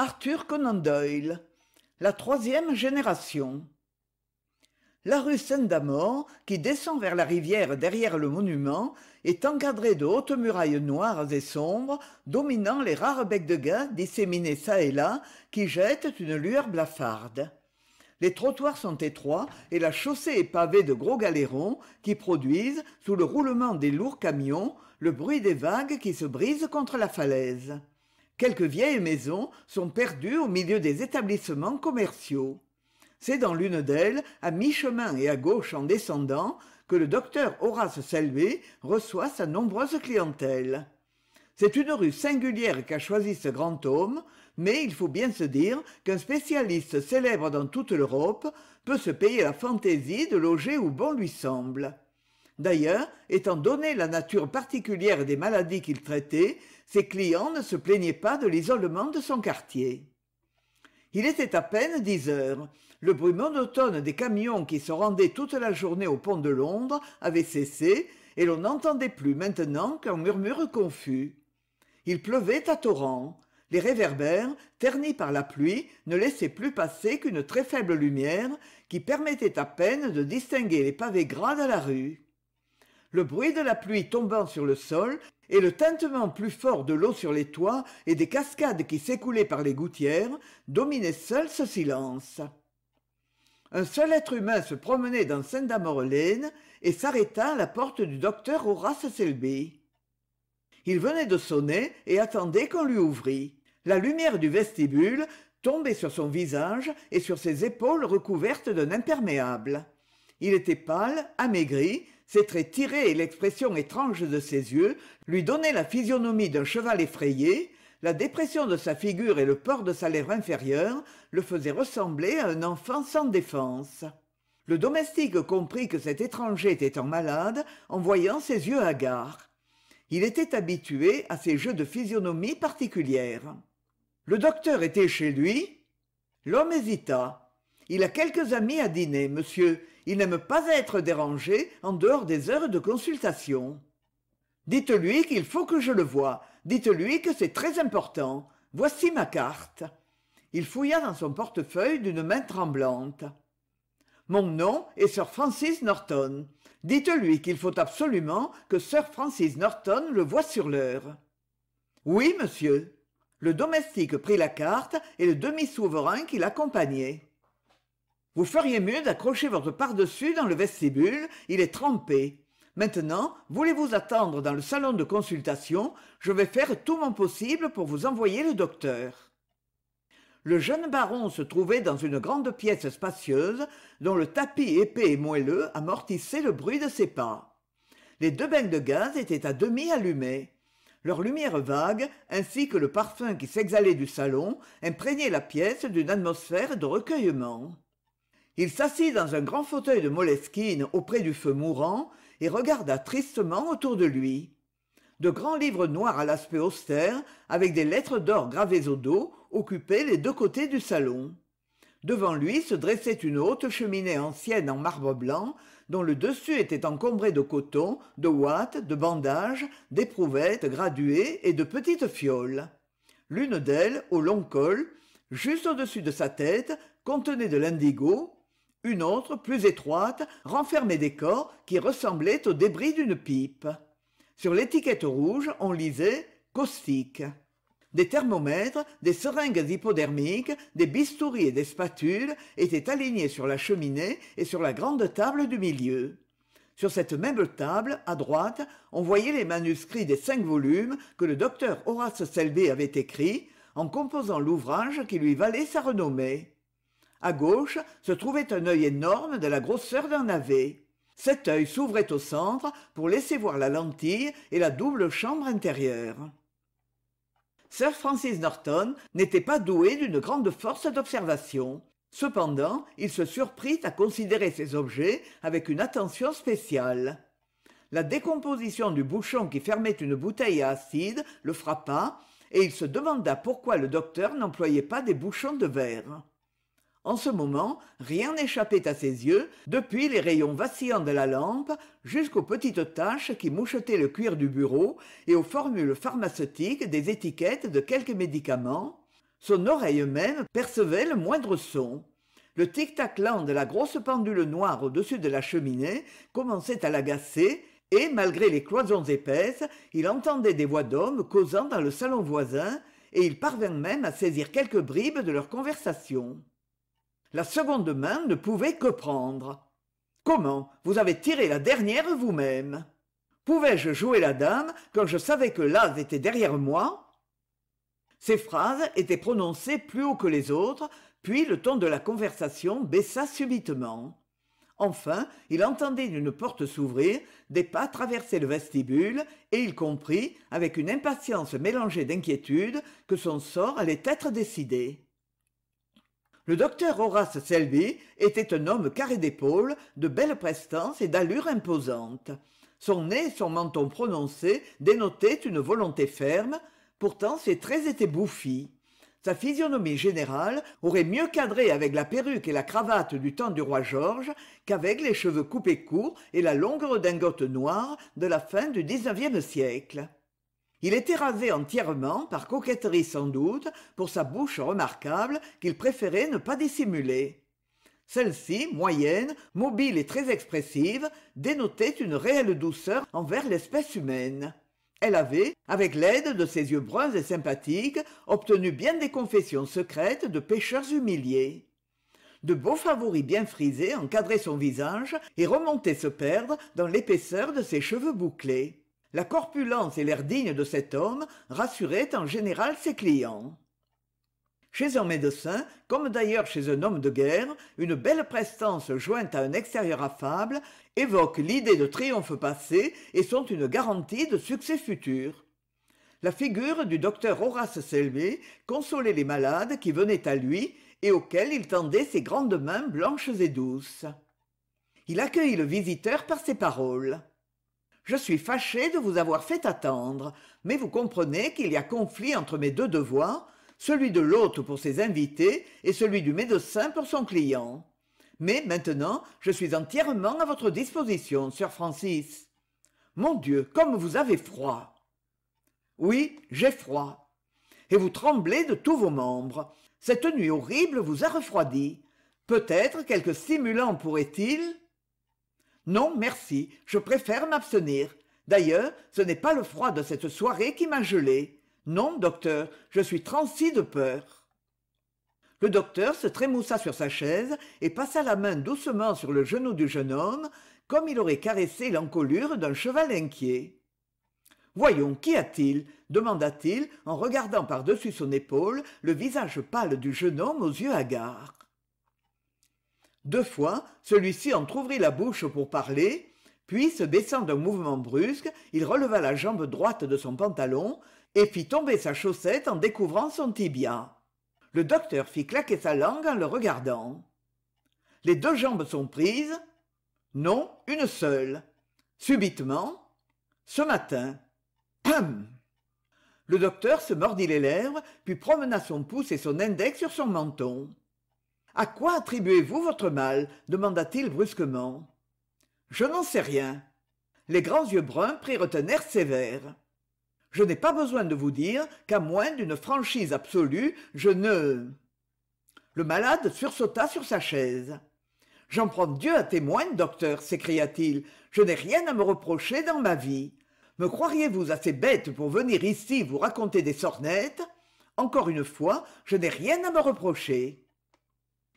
Arthur Conan Doyle La troisième génération La rue saint damor qui descend vers la rivière derrière le monument, est encadrée de hautes murailles noires et sombres, dominant les rares becs de gaz disséminés çà et là, qui jettent une lueur blafarde. Les trottoirs sont étroits et la chaussée est pavée de gros galérons qui produisent, sous le roulement des lourds camions, le bruit des vagues qui se brisent contre la falaise. Quelques vieilles maisons sont perdues au milieu des établissements commerciaux. C'est dans l'une d'elles, à mi-chemin et à gauche en descendant, que le docteur Horace Selvé reçoit sa nombreuse clientèle. C'est une rue singulière qu'a choisi ce grand homme, mais il faut bien se dire qu'un spécialiste célèbre dans toute l'Europe peut se payer la fantaisie de loger où bon lui semble. D'ailleurs, étant donné la nature particulière des maladies qu'il traitait, ses clients ne se plaignaient pas de l'isolement de son quartier il était à peine dix heures le bruit monotone des camions qui se rendaient toute la journée au pont de londres avait cessé et l'on n'entendait plus maintenant qu'un murmure confus il pleuvait à torrents les réverbères ternis par la pluie ne laissaient plus passer qu'une très faible lumière qui permettait à peine de distinguer les pavés gras de la rue le bruit de la pluie tombant sur le sol et le tintement plus fort de l'eau sur les toits et des cascades qui s'écoulaient par les gouttières dominaient seul ce silence. Un seul être humain se promenait dans saint damorelène et s'arrêta à la porte du docteur Horace Selby. Il venait de sonner et attendait qu'on lui ouvrît. La lumière du vestibule tombait sur son visage et sur ses épaules recouvertes d'un imperméable. Il était pâle, amaigri, ses traits tirés et l'expression étrange de ses yeux lui donnaient la physionomie d'un cheval effrayé la dépression de sa figure et le port de sa lèvre inférieure le faisaient ressembler à un enfant sans défense le domestique comprit que cet étranger était en malade en voyant ses yeux hagards il était habitué à ces jeux de physionomie particulières le docteur était chez lui l'homme hésita il a quelques amis à dîner monsieur il n'aime pas être dérangé en dehors des heures de consultation dites-lui qu'il faut que je le voie dites-lui que c'est très important voici ma carte il fouilla dans son portefeuille d'une main tremblante mon nom est sir francis norton dites-lui qu'il faut absolument que sir francis norton le voie sur l'heure oui monsieur le domestique prit la carte et le demi-souverain qui l'accompagnait vous feriez mieux d'accrocher votre pardessus dans le vestibule il est trempé maintenant voulez-vous attendre dans le salon de consultation je vais faire tout mon possible pour vous envoyer le docteur le jeune baron se trouvait dans une grande pièce spacieuse dont le tapis épais et moelleux amortissait le bruit de ses pas les deux bains de gaz étaient à demi allumés leur lumière vague ainsi que le parfum qui s'exhalait du salon imprégnait la pièce d'une atmosphère de recueillement il s'assit dans un grand fauteuil de moleskine auprès du feu mourant et regarda tristement autour de lui de grands livres noirs à l'aspect austère avec des lettres d'or gravées au dos occupaient les deux côtés du salon devant lui se dressait une haute cheminée ancienne en marbre blanc dont le dessus était encombré de coton de ouate de bandages d'éprouvettes graduées et de petites fioles l'une d'elles au long col juste au-dessus de sa tête contenait de l'indigo une autre plus étroite renfermait des corps qui ressemblaient aux débris d'une pipe sur l'étiquette rouge on lisait caustique des thermomètres des seringues hypodermiques des bistouris et des spatules étaient alignés sur la cheminée et sur la grande table du milieu sur cette même table à droite on voyait les manuscrits des cinq volumes que le docteur horace selby avait écrits en composant l'ouvrage qui lui valait sa renommée à gauche se trouvait un œil énorme de la grosseur d'un navet cet œil s'ouvrait au centre pour laisser voir la lentille et la double chambre intérieure sir francis norton n'était pas doué d'une grande force d'observation cependant il se surprit à considérer ces objets avec une attention spéciale la décomposition du bouchon qui fermait une bouteille à acide le frappa et il se demanda pourquoi le docteur n'employait pas des bouchons de verre en ce moment rien n'échappait à ses yeux depuis les rayons vacillants de la lampe jusqu'aux petites taches qui mouchetaient le cuir du bureau et aux formules pharmaceutiques des étiquettes de quelques médicaments son oreille même percevait le moindre son le tic-tac lan de la grosse pendule noire au-dessus de la cheminée commençait à l'agacer et malgré les cloisons épaisses il entendait des voix d'hommes causant dans le salon voisin et il parvint même à saisir quelques bribes de leur conversation la seconde main ne pouvait que prendre comment vous avez tiré la dernière vous-même pouvais-je jouer la dame quand je savais que l'as était derrière moi ces phrases étaient prononcées plus haut que les autres puis le ton de la conversation baissa subitement enfin il entendit une porte s'ouvrir des pas traverser le vestibule et il comprit avec une impatience mélangée d'inquiétude que son sort allait être décidé le docteur horace selby était un homme carré d'épaules de belle prestance et d'allure imposante son nez et son menton prononcés dénotaient une volonté ferme pourtant ses traits étaient bouffis sa physionomie générale aurait mieux cadré avec la perruque et la cravate du temps du roi george qu'avec les cheveux coupés courts et la longue redingote noire de la fin du XIXe siècle il était rasé entièrement par coquetterie sans doute pour sa bouche remarquable qu'il préférait ne pas dissimuler celle-ci moyenne mobile et très expressive dénotait une réelle douceur envers l'espèce humaine elle avait, avec l'aide de ses yeux bruns et sympathiques, obtenu bien des confessions secrètes de pêcheurs humiliés. De beaux favoris bien frisés encadraient son visage et remontaient se perdre dans l'épaisseur de ses cheveux bouclés la corpulence et l'air digne de cet homme rassuraient en général ses clients chez un médecin comme d'ailleurs chez un homme de guerre une belle prestance jointe à un extérieur affable évoque l'idée de triomphe passé et sont une garantie de succès futur. la figure du docteur horace Selvé consolait les malades qui venaient à lui et auxquels il tendait ses grandes mains blanches et douces il accueillit le visiteur par ses paroles je suis fâché de vous avoir fait attendre mais vous comprenez qu'il y a conflit entre mes deux devoirs celui de l'hôte pour ses invités et celui du médecin pour son client mais maintenant je suis entièrement à votre disposition sir francis mon dieu comme vous avez froid oui j'ai froid et vous tremblez de tous vos membres cette nuit horrible vous a refroidi peut-être quelque stimulant pourrait-il non merci je préfère m'abstenir d'ailleurs ce n'est pas le froid de cette soirée qui m'a gelé non docteur je suis transi de peur le docteur se trémoussa sur sa chaise et passa la main doucement sur le genou du jeune homme comme il aurait caressé l'encolure d'un cheval inquiet voyons qu'y a-t-il demanda-t-il en regardant par-dessus son épaule le visage pâle du jeune homme aux yeux hagards deux fois celui-ci entr'ouvrit la bouche pour parler puis se baissant d'un mouvement brusque il releva la jambe droite de son pantalon et fit tomber sa chaussette en découvrant son tibia le docteur fit claquer sa langue en le regardant les deux jambes sont prises non une seule subitement ce matin Hum le docteur se mordit les lèvres puis promena son pouce et son index sur son menton à quoi attribuez-vous votre mal demanda-t-il brusquement je n'en sais rien les grands yeux bruns prirent un air sévère je n'ai pas besoin de vous dire qu'à moins d'une franchise absolue je ne le malade sursauta sur sa chaise j'en prends dieu à témoin docteur s'écria-t-il je n'ai rien à me reprocher dans ma vie me croiriez-vous assez bête pour venir ici vous raconter des sornettes encore une fois je n'ai rien à me reprocher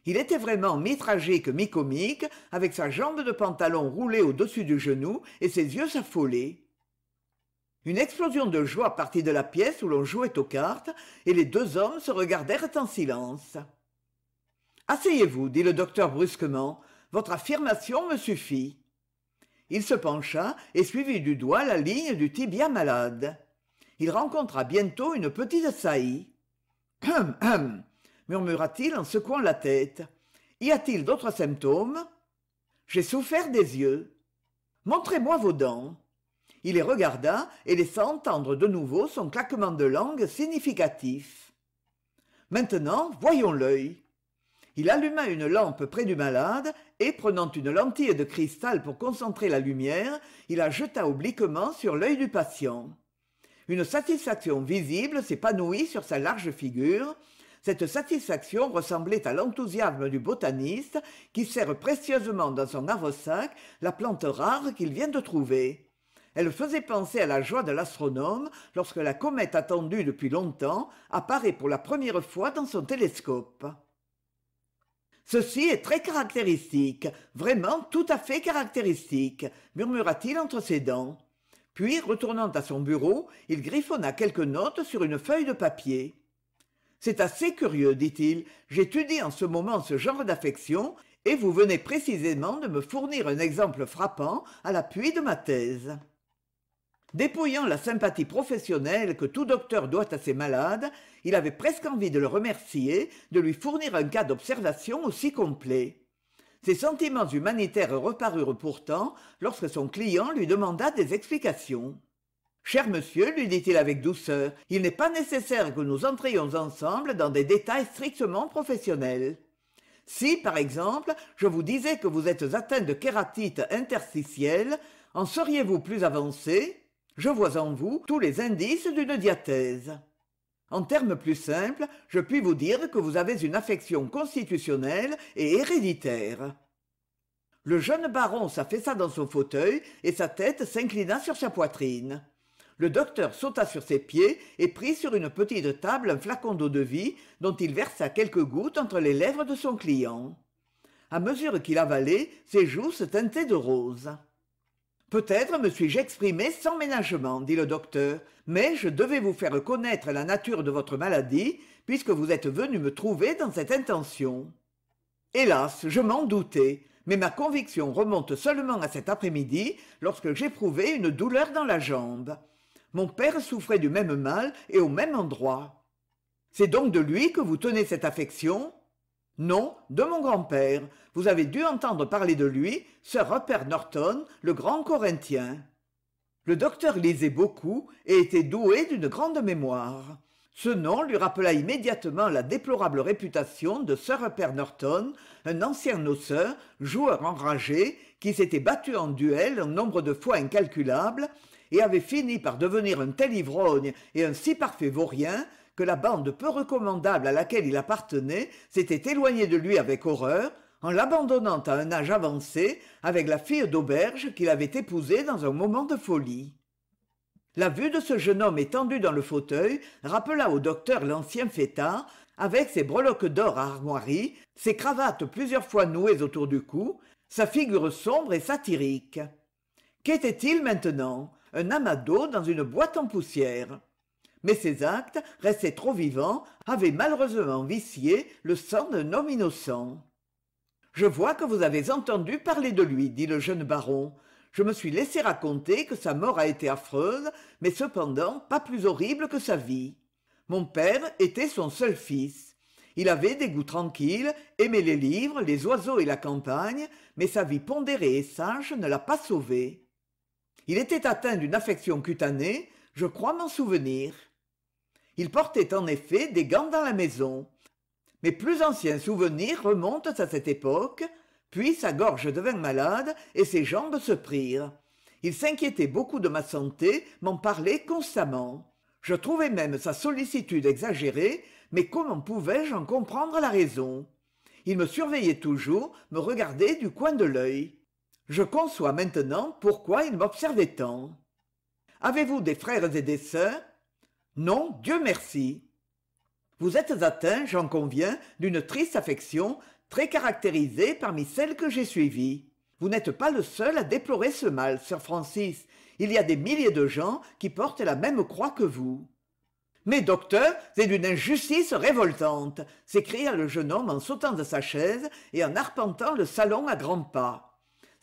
il était vraiment mi-tragique mi-comique avec sa jambe de pantalon roulée au-dessus du genou et ses yeux affolés. une explosion de joie partit de la pièce où l'on jouait aux cartes et les deux hommes se regardèrent en silence asseyez-vous dit le docteur brusquement votre affirmation me suffit il se pencha et suivit du doigt la ligne du tibia malade il rencontra bientôt une petite saillie hum hum murmura-t-il en secouant la tête y a-t-il d'autres symptômes j'ai souffert des yeux montrez-moi vos dents il les regarda et laissa entendre de nouveau son claquement de langue significatif maintenant voyons l'œil il alluma une lampe près du malade et prenant une lentille de cristal pour concentrer la lumière il la jeta obliquement sur l'œil du patient une satisfaction visible s'épanouit sur sa large figure cette satisfaction ressemblait à l'enthousiasme du botaniste qui serre précieusement dans son arbre la plante rare qu'il vient de trouver elle faisait penser à la joie de l'astronome lorsque la comète attendue depuis longtemps apparaît pour la première fois dans son télescope. Ceci est très caractéristique, vraiment tout à fait caractéristique, murmura-t-il entre ses dents. Puis, retournant à son bureau, il griffonna quelques notes sur une feuille de papier c'est assez curieux dit-il j'étudie en ce moment ce genre d'affection et vous venez précisément de me fournir un exemple frappant à l'appui de ma thèse dépouillant la sympathie professionnelle que tout docteur doit à ses malades il avait presque envie de le remercier de lui fournir un cas d'observation aussi complet ses sentiments humanitaires reparurent pourtant lorsque son client lui demanda des explications cher monsieur lui dit-il avec douceur il n'est pas nécessaire que nous entrions ensemble dans des détails strictement professionnels si par exemple je vous disais que vous êtes atteint de kératite interstitielle en seriez-vous plus avancé je vois en vous tous les indices d'une diathèse en termes plus simples, je puis vous dire que vous avez une affection constitutionnelle et héréditaire. Le jeune baron s'affaissa dans son fauteuil et sa tête s'inclina sur sa poitrine le docteur sauta sur ses pieds et prit sur une petite table un flacon d'eau-de-vie dont il versa quelques gouttes entre les lèvres de son client à mesure qu'il avalait ses joues se teintaient de rose peut-être me suis-je exprimé sans ménagement dit le docteur mais je devais vous faire connaître la nature de votre maladie puisque vous êtes venu me trouver dans cette intention hélas je m'en doutais mais ma conviction remonte seulement à cet après-midi lorsque j'éprouvais une douleur dans la jambe mon père souffrait du même mal et au même endroit c'est donc de lui que vous tenez cette affection non de mon grand-père vous avez dû entendre parler de lui sir Rupert norton le grand corinthien le docteur lisait beaucoup et était doué d'une grande mémoire ce nom lui rappela immédiatement la déplorable réputation de Sir Rupert Norton, un ancien noceur, joueur enragé, qui s'était battu en duel un nombre de fois incalculable et avait fini par devenir un tel ivrogne et un si parfait vaurien que la bande peu recommandable à laquelle il appartenait s'était éloignée de lui avec horreur en l'abandonnant à un âge avancé avec la fille d'auberge qu'il avait épousée dans un moment de folie. La vue de ce jeune homme étendu dans le fauteuil rappela au docteur l'ancien fêtard, avec ses breloques d'or à armoiries, ses cravates plusieurs fois nouées autour du cou, sa figure sombre et satirique. Qu'était-il maintenant un amas dans une boîte en poussière mais ses actes restés trop vivants avaient malheureusement vicié le sang d'un homme innocent je vois que vous avez entendu parler de lui dit le jeune baron je me suis laissé raconter que sa mort a été affreuse mais cependant pas plus horrible que sa vie mon père était son seul fils il avait des goûts tranquilles aimait les livres les oiseaux et la campagne mais sa vie pondérée et sage ne l'a pas sauvé il était atteint d'une affection cutanée je crois m'en souvenir il portait en effet des gants dans la maison mes plus anciens souvenirs remontent à cette époque puis sa gorge devint malade et ses jambes se prirent il s'inquiétait beaucoup de ma santé m'en parlait constamment je trouvais même sa sollicitude exagérée mais comment pouvais-je en comprendre la raison il me surveillait toujours me regardait du coin de l'œil je conçois maintenant pourquoi il m'observait tant avez-vous des frères et des sœurs non dieu merci vous êtes atteint j'en conviens d'une triste affection très caractérisée parmi celles que j'ai suivies vous n'êtes pas le seul à déplorer ce mal sir francis il y a des milliers de gens qui portent la même croix que vous mais docteur c'est d'une injustice révoltante s'écria le jeune homme en sautant de sa chaise et en arpentant le salon à grands pas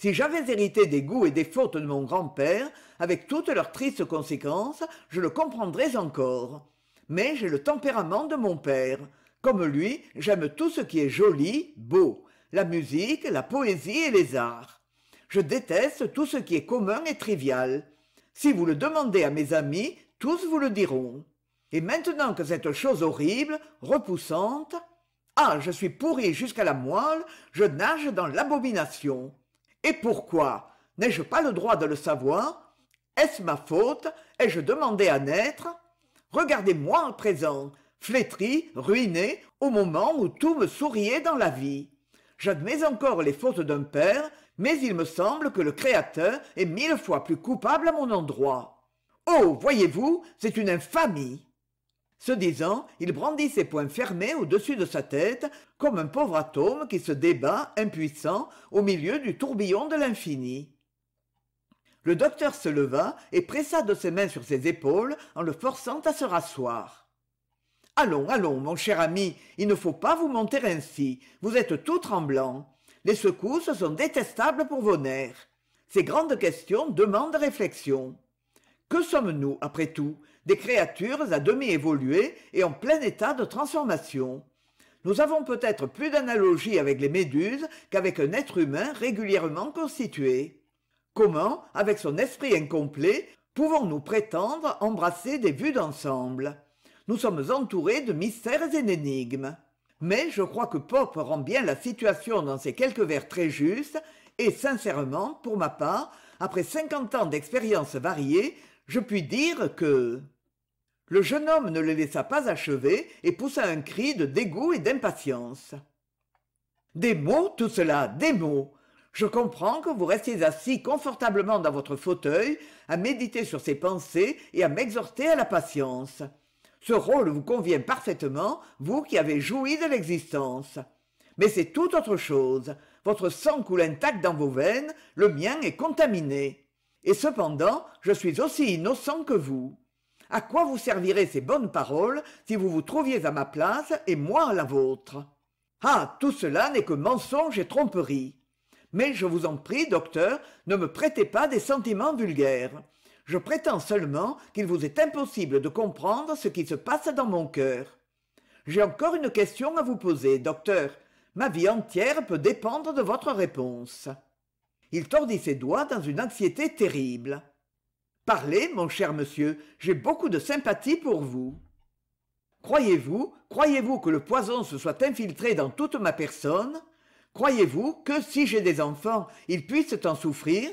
si j'avais hérité des goûts et des fautes de mon grand-père, avec toutes leurs tristes conséquences, je le comprendrais encore. Mais j'ai le tempérament de mon père. Comme lui, j'aime tout ce qui est joli, beau, la musique, la poésie et les arts. Je déteste tout ce qui est commun et trivial. Si vous le demandez à mes amis, tous vous le diront. Et maintenant que cette chose horrible, repoussante, ah, je suis pourri jusqu'à la moelle, je nage dans l'abomination et pourquoi n'ai-je pas le droit de le savoir est-ce ma faute ai-je demandé à naître regardez-moi en présent flétri ruiné au moment où tout me souriait dans la vie j'admets encore les fautes d'un père mais il me semble que le créateur est mille fois plus coupable à mon endroit oh voyez-vous c'est une infamie ce disant il brandit ses poings fermés au-dessus de sa tête comme un pauvre atome qui se débat impuissant au milieu du tourbillon de l'infini le docteur se leva et pressa de ses mains sur ses épaules en le forçant à se rasseoir allons allons mon cher ami il ne faut pas vous monter ainsi vous êtes tout tremblant les secousses sont détestables pour vos nerfs ces grandes questions demandent réflexion que sommes-nous après tout des créatures à demi évoluées et en plein état de transformation. Nous avons peut-être plus d'analogie avec les méduses qu'avec un être humain régulièrement constitué. Comment, avec son esprit incomplet, pouvons-nous prétendre embrasser des vues d'ensemble Nous sommes entourés de mystères et d'énigmes. Mais je crois que Pope rend bien la situation dans ces quelques vers très justes, et sincèrement, pour ma part, après 50 ans d'expériences variées, je puis dire que le jeune homme ne les laissa pas achever et poussa un cri de dégoût et d'impatience des mots tout cela des mots je comprends que vous restiez assis confortablement dans votre fauteuil à méditer sur ces pensées et à m'exhorter à la patience ce rôle vous convient parfaitement vous qui avez joui de l'existence mais c'est tout autre chose votre sang coule intact dans vos veines le mien est contaminé et cependant je suis aussi innocent que vous à quoi vous serviraient ces bonnes paroles si vous vous trouviez à ma place et moi à la vôtre ah tout cela n'est que mensonge et tromperie mais je vous en prie docteur ne me prêtez pas des sentiments vulgaires je prétends seulement qu'il vous est impossible de comprendre ce qui se passe dans mon cœur j'ai encore une question à vous poser docteur ma vie entière peut dépendre de votre réponse il tordit ses doigts dans une anxiété terrible parlez mon cher monsieur j'ai beaucoup de sympathie pour vous croyez-vous croyez-vous que le poison se soit infiltré dans toute ma personne croyez-vous que si j'ai des enfants ils puissent en souffrir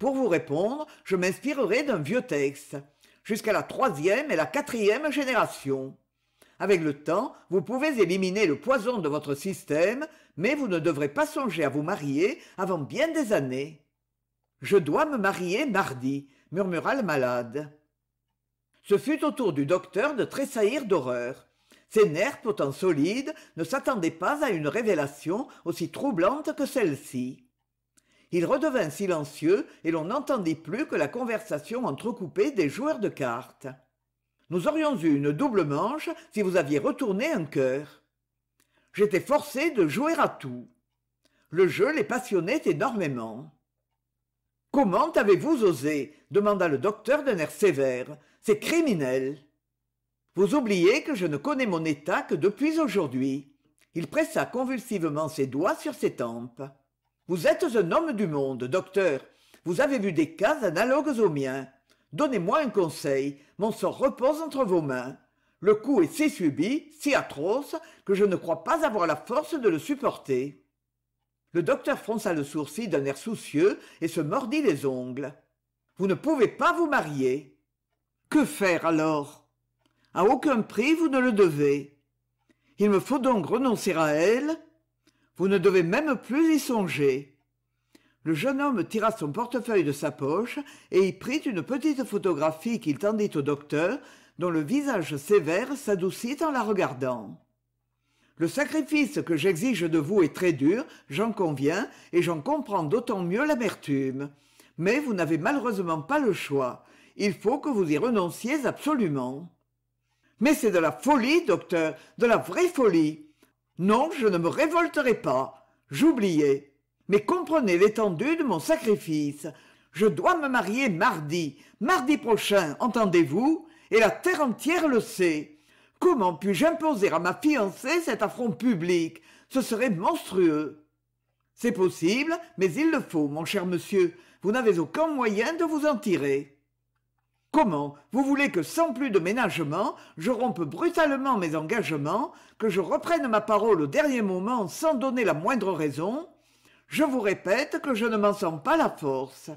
pour vous répondre je m'inspirerai d'un vieux texte jusqu'à la troisième et la quatrième génération avec le temps, vous pouvez éliminer le poison de votre système, mais vous ne devrez pas songer à vous marier avant bien des années. Je dois me marier mardi murmura le malade ce fut au tour du docteur de tressaillir d'horreur ses nerfs pourtant solides ne s'attendaient pas à une révélation aussi troublante que celle-ci il redevint silencieux et l'on n'entendit plus que la conversation entrecoupée des joueurs de cartes nous aurions eu une double manche si vous aviez retourné un cœur j'étais forcé de jouer à tout le jeu les passionnait énormément comment avez-vous osé demanda le docteur d'un air sévère c'est criminel vous oubliez que je ne connais mon état que depuis aujourd'hui il pressa convulsivement ses doigts sur ses tempes vous êtes un homme du monde docteur vous avez vu des cas analogues aux miens donnez-moi un conseil mon sort repose entre vos mains le coup est si subit si atroce que je ne crois pas avoir la force de le supporter le docteur fronça le sourcil d'un air soucieux et se mordit les ongles vous ne pouvez pas vous marier que faire alors À aucun prix vous ne le devez il me faut donc renoncer à elle vous ne devez même plus y songer le jeune homme tira son portefeuille de sa poche et y prit une petite photographie qu'il tendit au docteur dont le visage sévère s'adoucit en la regardant le sacrifice que j'exige de vous est très dur j'en conviens et j'en comprends d'autant mieux l'amertume mais vous n'avez malheureusement pas le choix il faut que vous y renonciez absolument mais c'est de la folie docteur de la vraie folie non je ne me révolterai pas j'oubliais mais comprenez l'étendue de mon sacrifice je dois me marier mardi mardi prochain entendez-vous et la terre entière le sait comment puis-je imposer à ma fiancée cet affront public ce serait monstrueux c'est possible mais il le faut mon cher monsieur vous n'avez aucun moyen de vous en tirer comment vous voulez que sans plus de ménagement je rompe brutalement mes engagements que je reprenne ma parole au dernier moment sans donner la moindre raison je vous répète que je ne m'en sens pas la force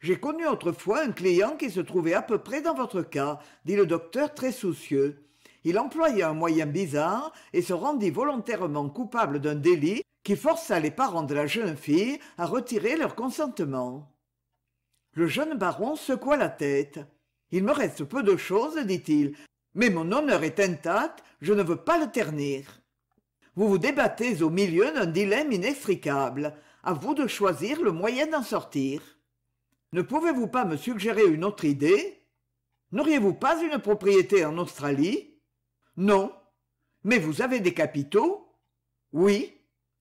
j'ai connu autrefois un client qui se trouvait à peu près dans votre cas dit le docteur très soucieux il employa un moyen bizarre et se rendit volontairement coupable d'un délit qui força les parents de la jeune fille à retirer leur consentement le jeune baron secoua la tête il me reste peu de choses, dit-il mais mon honneur est intact je ne veux pas le ternir vous vous débattez au milieu d'un dilemme inextricable à vous de choisir le moyen d'en sortir ne pouvez-vous pas me suggérer une autre idée N'auriez-vous pas une propriété en Australie Non. Mais vous avez des capitaux Oui.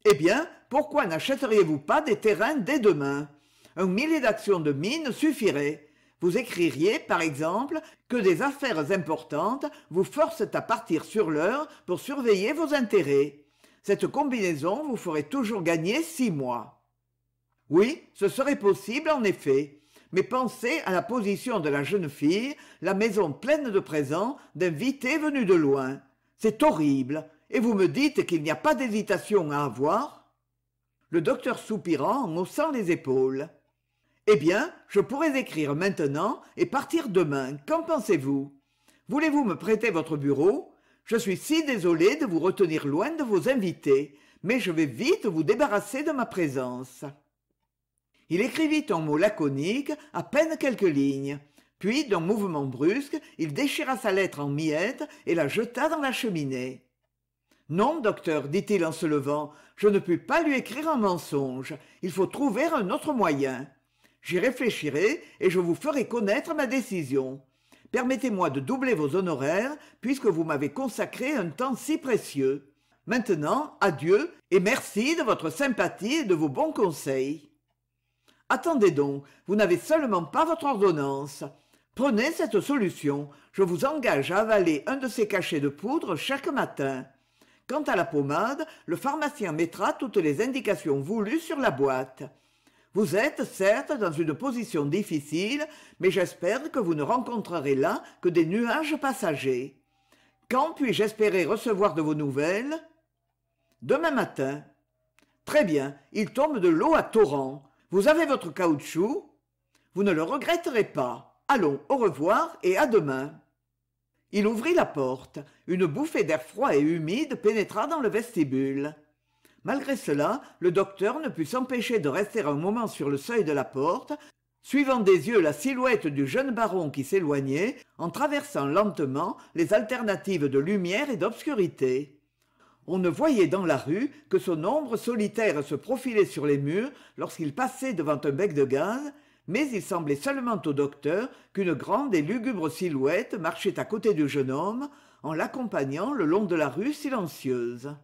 Eh bien, pourquoi n'achèteriez-vous pas des terrains dès demain Un millier d'actions de mines suffirait. Vous écririez, par exemple, que des affaires importantes vous forcent à partir sur l'heure pour surveiller vos intérêts. Cette combinaison vous ferait toujours gagner six mois. Oui, ce serait possible en effet mais pensez à la position de la jeune fille, la maison pleine de présents, d'invités venus de loin. C'est horrible. Et vous me dites qu'il n'y a pas d'hésitation à avoir Le docteur soupira en haussant les épaules. Eh bien, je pourrais écrire maintenant et partir demain. Qu'en pensez-vous Voulez-vous me prêter votre bureau Je suis si désolé de vous retenir loin de vos invités, mais je vais vite vous débarrasser de ma présence il écrivit en mots laconiques à peine quelques lignes puis d'un mouvement brusque il déchira sa lettre en miettes et la jeta dans la cheminée non docteur dit-il en se levant je ne puis pas lui écrire un mensonge il faut trouver un autre moyen j'y réfléchirai et je vous ferai connaître ma décision permettez-moi de doubler vos honoraires puisque vous m'avez consacré un temps si précieux maintenant adieu et merci de votre sympathie et de vos bons conseils attendez donc vous n'avez seulement pas votre ordonnance prenez cette solution je vous engage à avaler un de ces cachets de poudre chaque matin quant à la pommade le pharmacien mettra toutes les indications voulues sur la boîte vous êtes certes dans une position difficile mais j'espère que vous ne rencontrerez là que des nuages passagers quand puis-je espérer recevoir de vos nouvelles demain matin très bien il tombe de l'eau à torrents vous avez votre caoutchouc vous ne le regretterez pas allons au revoir et à demain il ouvrit la porte une bouffée d'air froid et humide pénétra dans le vestibule malgré cela le docteur ne put s'empêcher de rester un moment sur le seuil de la porte suivant des yeux la silhouette du jeune baron qui s'éloignait en traversant lentement les alternatives de lumière et d'obscurité on ne voyait dans la rue que son ombre solitaire se profiler sur les murs lorsqu'il passait devant un bec de gaz mais il semblait seulement au docteur qu'une grande et lugubre silhouette marchait à côté du jeune homme en l'accompagnant le long de la rue silencieuse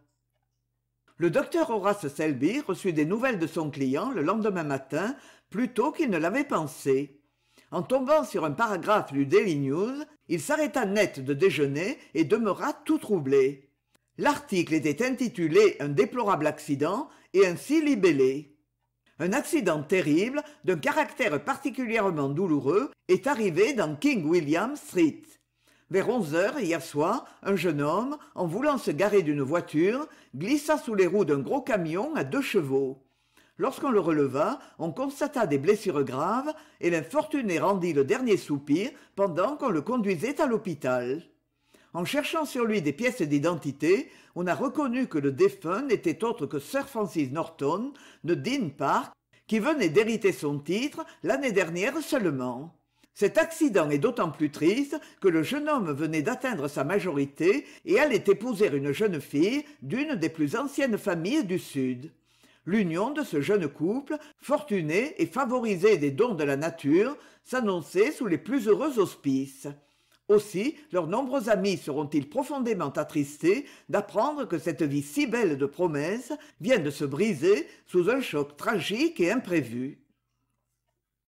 le docteur Horace Selby reçut des nouvelles de son client le lendemain matin plus tôt qu'il ne l'avait pensé en tombant sur un paragraphe du Daily News, il s'arrêta net de déjeuner et demeura tout troublé. L'article était intitulé Un déplorable accident et ainsi libellé. Un accident terrible, d'un caractère particulièrement douloureux, est arrivé dans King William Street. Vers onze heures hier soir, un jeune homme, en voulant se garer d'une voiture, glissa sous les roues d'un gros camion à deux chevaux. Lorsqu'on le releva, on constata des blessures graves et l'infortuné rendit le dernier soupir pendant qu'on le conduisait à l'hôpital. En cherchant sur lui des pièces d'identité, on a reconnu que le défunt n'était autre que Sir Francis Norton, de Dean Park, qui venait d'hériter son titre l'année dernière seulement. Cet accident est d'autant plus triste que le jeune homme venait d'atteindre sa majorité et allait épouser une jeune fille d'une des plus anciennes familles du Sud. L'union de ce jeune couple, fortuné et favorisé des dons de la nature, s'annonçait sous les plus heureux auspices aussi leurs nombreux amis seront-ils profondément attristés d'apprendre que cette vie si belle de promesses vient de se briser sous un choc tragique et imprévu